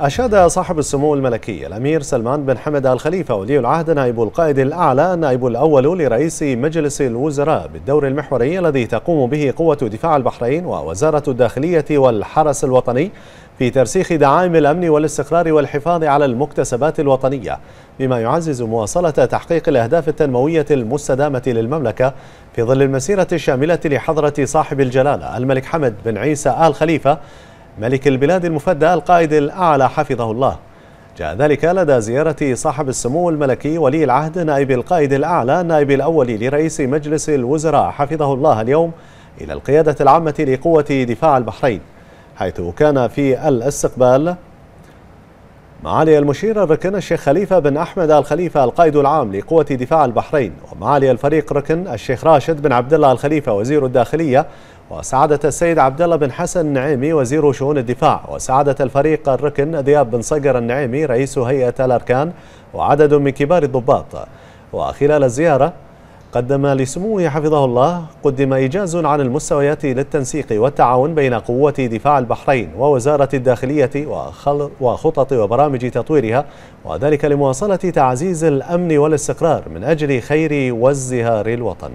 أشاد صاحب السمو الملكي الأمير سلمان بن حمد آل خليفة ولي العهد نائب القائد الأعلى النائب الأول لرئيس مجلس الوزراء بالدور المحوري الذي تقوم به قوة دفاع البحرين ووزارة الداخلية والحرس الوطني في ترسيخ دعائم الأمن والاستقرار والحفاظ على المكتسبات الوطنية بما يعزز مواصلة تحقيق الأهداف التنموية المستدامة للمملكة في ظل المسيرة الشاملة لحضرة صاحب الجلالة الملك حمد بن عيسى آل خليفة ملك البلاد المفدى القائد الأعلى حفظه الله جاء ذلك لدى زيارة صاحب السمو الملكي ولي العهد نائب القائد الأعلى النائب الأول لرئيس مجلس الوزراء حفظه الله اليوم إلى القيادة العامة لقوة دفاع البحرين حيث كان في الاستقبال معالي المشير الركن الشيخ خليفة بن أحمد الخليفة القائد العام لقوة دفاع البحرين ومعالي الفريق ركن الشيخ راشد بن عبد الله الخليفة وزير الداخلية وسعادة السيد عبد الله بن حسن النعيمي وزير شؤون الدفاع وسعادة الفريق الركن ذياب بن صقر النعيمي رئيس هيئة الأركان وعدد من كبار الضباط وخلال الزيارة قدم لسموه حفظه الله قدم إيجاز عن المستويات للتنسيق والتعاون بين قوة دفاع البحرين ووزارة الداخلية وخطط وبرامج تطويرها وذلك لمواصلة تعزيز الأمن والاستقرار من أجل خير وازدهار الوطن